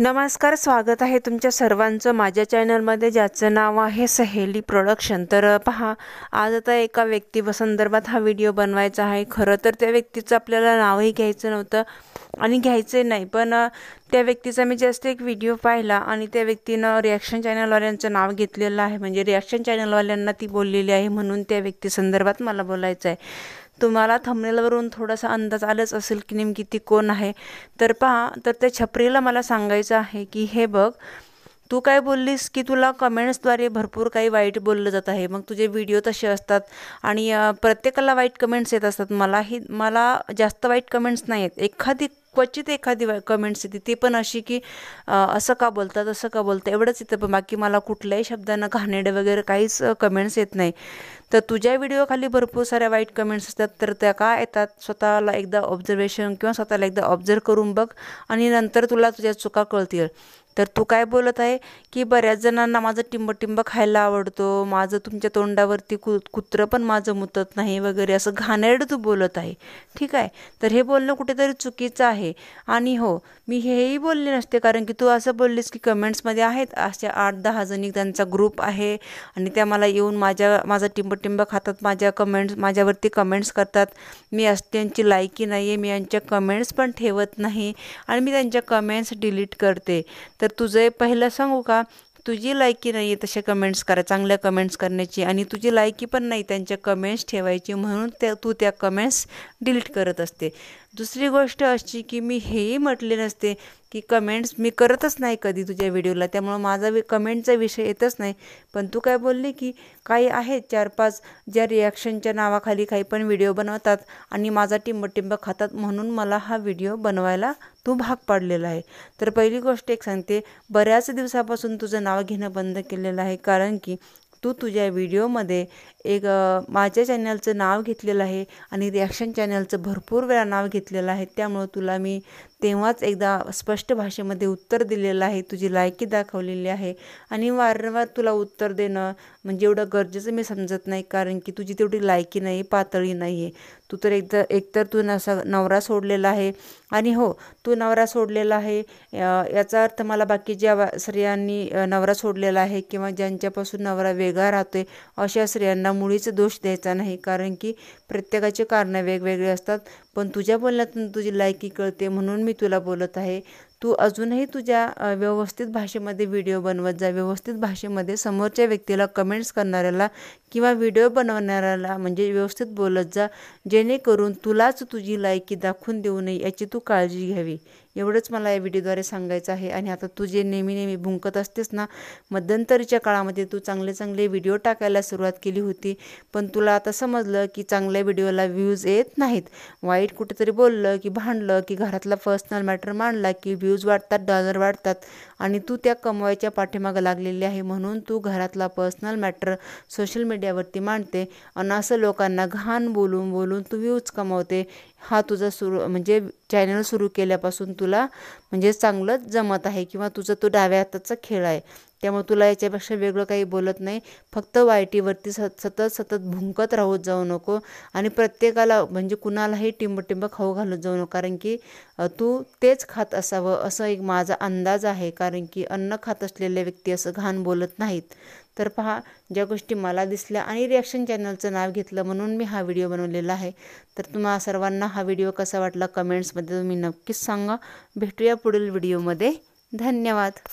नमस्कार स्वागत आहे तुमच्या सर्वांचं माझ्या चॅनलमध्ये ज्याचं नाव आहे सहेली प्रोडक्शन तर पहा आज आता एका व्यक्ती संदर्भात हा व्हिडिओ बनवायचा आहे खरं तर त्या व्यक्तीचं आपल्याला नावही घ्यायचं नव्हतं आणि घ्यायचं नाही पण त्या व्यक्तीचा मी जास्त एक व्हिडिओ पाहिला आणि त्या व्यक्तीनं रिॲक्शन चॅनलवाल्यांचं नाव घेतलेलं आहे म्हणजे रिॲक्शन चॅनलवाल्यांना ती बोललेली आहे म्हणून त्या व्यक्तीसंदर्भात मला बोलायचं आहे तुम्हाला थंबनेलवरून थोडासा अंदाज आलाच असेल की नेमकी ती कोण आहे तर पहा तर त्या छपरीला मला सांगायचं आहे की हे बघ तू काय बोललीस की तुला कमेंट्सद्वारे भरपूर काही वाईट बोललं जात आहे मग तुझे व्हिडिओ तसे असतात आणि प्रत्येकाला वाईट कमेंट्स येत असतात मलाही मला जास्त वाईट कमेंट्स नाही आहेत एखादी क्वचित एखादी कमेंट्स येते ती पण अशी की असं का बोलतात असं का बोलतं एवढंच येतं पण बाकी मला कुठल्याही शब्दांना घाणेडे वगैरे काहीच कमेंट्स येत नाही तर तुझ्या व्हिडिओखाली भरपूर साऱ्या वाईट कमेंट्स असतात तर त्या का येतात स्वतःला एकदा ऑब्झर्वेशन किंवा स्वतःला एकदा ऑब्झर्व करून बघ आणि नंतर तुला तुझ्या चुका कळतील तर तू काय बोलत आहे की बऱ्याच जणांना माझं टिंबटिंब खायला आवडतो माझं तुमच्या तोंडावरती कु कुत्रं पण माझं मुतत नाही वगैरे असं घाणेरडं तू बोलत आहे ठीक आहे तर हे बोलणं कुठेतरी चुकीचं आहे आणि हो मी हेही बोलले नसते कारण की तू असं बोललीस की कमेंट्समध्ये आहेत असे आठ दहा जणी त्यांचा ग्रुप आहे आणि त्या मला येऊन माझ्या माझा टिंबटिंब खातात माझ्या कमेंट्स माझ्यावरती कमेंट्स करतात मी अस त्यांची लायकी नाही आहे मी यांच्या कमेंट्स पण ठेवत नाही आणि मी त्यांच्या कमेंट्स डिलीट करते तर तर तुझं पहिलं सांगू का तुझी लायकी नाही तसे कमेंट्स करा चांगल्या कमेंट्स करण्याची आणि तुझी लायकी पण नाही त्यांच्या कमेंट्स ठेवायची म्हणून त्या तू त्या कमेंट्स डिलीट करत असते दुसरी गोष्ट अशी की मी हेही म्हटले नसते की कमेंट्स मी करतच नाही कधी तुझ्या व्हिडिओला त्यामुळं माझा वि कमेंटचा विषय येतच नाही पण तू काय बोलली की काही आहेत चार पाच ज्या रिॲक्शनच्या नावाखाली काही पण व्हिडिओ बनवतात आणि माझा टिंबटिंब खातात म्हणून मला हा व्हिडिओ बनवायला तू भाग पाडलेला आहे तर पहिली गोष्ट एक सांगते बऱ्याच दिवसापासून तुझं नाव घेणं बंद केलेलं आहे कारण की तू तुझ्या व्हिडिओमध्ये एक माझ्या चॅनलचं नाव घेतलेलं आहे आणि रिॲक्शन चॅनलचं भरपूर वेळा नाव घेतलेलं आहे त्यामुळं तुला मी तेव्हाच एकदा स्पष्ट भाषेमध्ये उत्तर दिलेलं आहे तुझी लायकी दाखवलेली आहे आणि वारंवार तुला उत्तर देणं म्हणजे एवढं गरजेचं मी समजत नाही कारण की तुझी तेवढी लायकी नाही पातळी नाही आहे तू तर एकदा एकतर तू नसा नवरा सोडलेला आहे आणि हो तू नवरा सोडलेला आहे याचा अर्थ मला बाकी ज्या स्त्रियांनी नवरा सोडलेला आहे किंवा ज्यांच्यापासून नवरा वेगळा राहतोय अशा स्त्रियांना मुळीच दोष द्यायचा नाही कारण की प्रत्येकाचे कारणं वेगवेगळे असतात पण तुझ्या बोलण्यातून तुझी लायकी कळते म्हणून मी तुला बोलत आहे तू अजूनही तुझ्या व्यवस्थित भाषेमध्ये व्हिडिओ बनवत जा व्यवस्थित भाषेमध्ये समोरच्या व्यक्तीला कमेंट्स करणाऱ्याला किंवा व्हिडिओ बनवणाऱ्याला म्हणजे व्यवस्थित बोलत जा जेणेकरून तुलाच तुझी लायकी दाखवून देऊ नये याची तू काळजी घ्यावी एवढंच मला या व्हिडिओद्वारे सांगायचं आहे आणि आता तू जे नेहमी नेहमी भुंकत असतेस ना मध्यंतरीच्या काळामध्ये तू चांगले चांगले व्हिडिओ टाकायला सुरुवात केली होती पण तुला आता समजलं की चांगल्या व्हिडिओला व्ह्यूज येत नाहीत वाईट कुठेतरी बोललं की भांडलं की घरातला पर्सनल मॅटर मांडला की व्ह्यू व्ह्यूज वाढतात डॉलर वाढतात आणि तू त्या कमवायच्या पाठीमागं लागलेली आहे म्हणून तू घरातला पर्सनल मॅटर सोशल मीडियावरती मांडते आणि असं लोकांना घाण बोलून बोलून तू व्ह्यूज कमवते हा तुझा सुरू म्हणजे चॅनल सुरू केल्यापासून तुला म्हणजे चांगलंच जमत आहे किंवा तुझा तो डाव्या हाताचा खेळ आहे त्यामुळे तुला याच्यापेक्षा वेगळं काही बोलत नाही फक्त वायटीवरती स सतत सतत भुंकत राहत जाऊ नको आणि प्रत्येकाला म्हणजे कुणालाही टिंबटिंब खाऊ घालत जाऊ नको कारण की तू तेच खात असावं असं एक माझा अंदाज आहे कारण की अन्न खात असलेल्या व्यक्ती असं घाण बोलत नाहीत तर पहा ज्या गोष्टी मला दिसल्या आणि रिॲक्शन चॅनलचं नाव घेतलं म्हणून मी हा व्हिडिओ बनवलेला आहे तर तुम्हाला सर्वांना हा व्हिडिओ कसा वाटला कमेंट्समध्ये तुम्ही नक्कीच सांगा भेटूया पुढील व्हिडिओमध्ये धन्यवाद